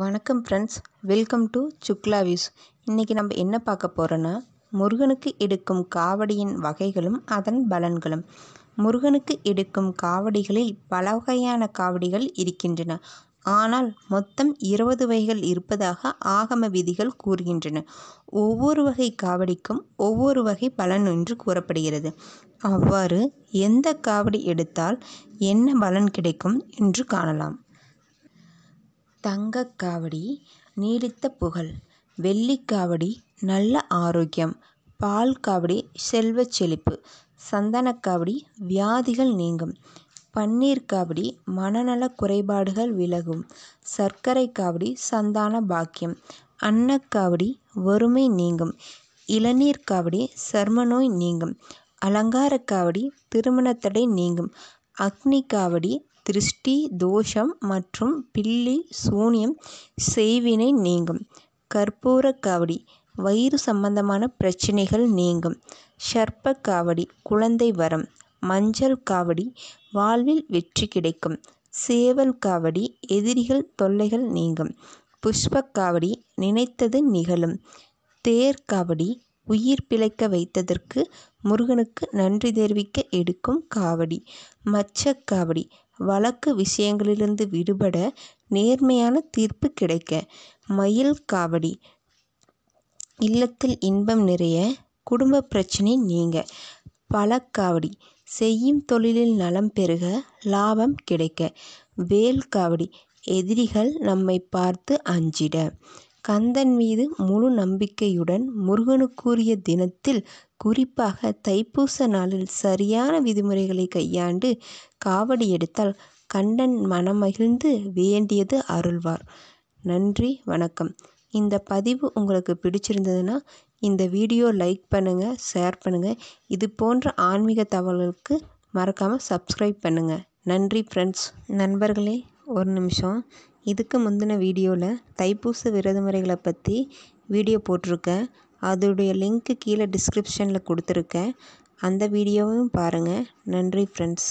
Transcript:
வணக்கம் friends welcome to Shukla views இன்றைக்கி நம்ம என்ன பார்க்க போகிறோன்னா முருகனுக்கு எடுக்கும் காவடியின் வகைகளும் அதன் பலன்களும் முருகனுக்கு எடுக்கும் காவடிகளில் பல வகையான காவடிகள் இருக்கின்றன ஆனால் மொத்தம் இருபது வகைகள் இருப்பதாக ஆகம விதிகள் கூறுகின்றன ஒவ்வொரு வகை காவடிக்கும் ஒவ்வொரு வகை பலன் என்று கூறப்படுகிறது அவ்வாறு எந்த காவடி எடுத்தால் என்ன பலன் கிடைக்கும் என்று காணலாம் தங்கக் காவடி நீடித்த புகழ் வெள்ளிக்காவடி காவடி நல்ல ஆரோக்கியம் பால் காவடி செல்வச் செழிப்பு சந்தனக் காவடி வியாதிகள் நீங்கும் பன்னீர் காவடி மனநலக் குறைபாடுகள் விலகும் சர்க்கரை காவடி சந்தான பாக்கியம் அன்னக்காவடி வறுமை நீங்கும் இளநீர் காவடி சர்ம நோய் நீங்கும் அலங்கார காவடி திருமணத் தடை நீங்கும் அக்னி காவடி திருஷ்டி தோஷம் மற்றும் பில்லி சூனியம் செய்வினை நீங்கும் காவடி வயிறு சம்பந்தமான பிரச்சனைகள் நீங்கும் சர்ப்ப காவடி குழந்தை வரம் மஞ்சள் காவடி வாழ்வில் வெற்றி கிடைக்கும் சேவல் காவடி எதிரிகள் தொல்லைகள் நீங்கும் புஷ்பக்காவடி நினைத்தது நிகழும் தேர்காவடி உயிர் பிழைக்க வைத்ததற்கு முருகனுக்கு நன்றி தெரிவிக்க எடுக்கும் காவடி மச்சக்காவடி வழக்கு விஷயங்களிலிருந்து விடுபட நேர்மையான தீர்ப்பு கிடைக்க மயில் காவடி இல்லத்தில் இன்பம் நிறைய குடும்ப பிரச்சனை நீங்க பழக்காவடி செய்யும் தொழிலில் நலம் பெருக லாபம் கிடைக்க வேல் காவடி எதிரிகள் நம்மை பார்த்து அஞ்சிட கந்தன் மீது முழு நம்பிக்கையுடன் முருகனுக்குரிய தினத்தில் குறிப்பாக தைப்பூச நாளில் சரியான விதிமுறைகளை கையாண்டு காவடி எடுத்தால் கண்டன் மனமகிழ்ந்து வேண்டியது அருள்வார் நன்றி வணக்கம் இந்த பதிவு உங்களுக்கு பிடிச்சிருந்ததுன்னா இந்த வீடியோ லைக் பண்ணுங்கள் ஷேர் பண்ணுங்கள் இது போன்ற ஆன்மீக தகவல்களுக்கு மறக்காமல் சப்ஸ்கிரைப் பண்ணுங்கள் நன்றி ஃப்ரெண்ட்ஸ் நண்பர்களே ஒரு நிமிஷம் இதுக்கு முந்தின வீடியோவில் தைப்பூச விரத முறைகளை பற்றி வீடியோ போட்டிருக்கேன் அதோடைய லிங்க்கு கீழே டிஸ்கிரிப்ஷனில் கொடுத்துருக்கேன் அந்த வீடியோவும் பாருங்கள் நன்றி ஃப்ரெண்ட்ஸ்